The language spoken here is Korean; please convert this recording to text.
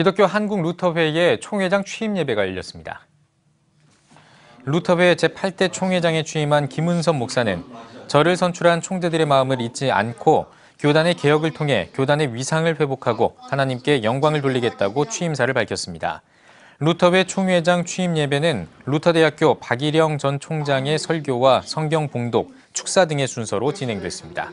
기독교 한국 루터회의 의 총회장 취임 예배가 열렸습니다. 루터회 제8대 총회장에 취임한 김은선 목사는 저를 선출한 총재들의 마음을 잊지 않고 교단의 개혁을 통해 교단의 위상을 회복하고 하나님께 영광을 돌리겠다고 취임사를 밝혔습니다. 루터회 총회장 취임 예배는 루터대학교 박일영 전 총장의 설교와 성경 봉독, 축사 등의 순서로 진행됐습니다.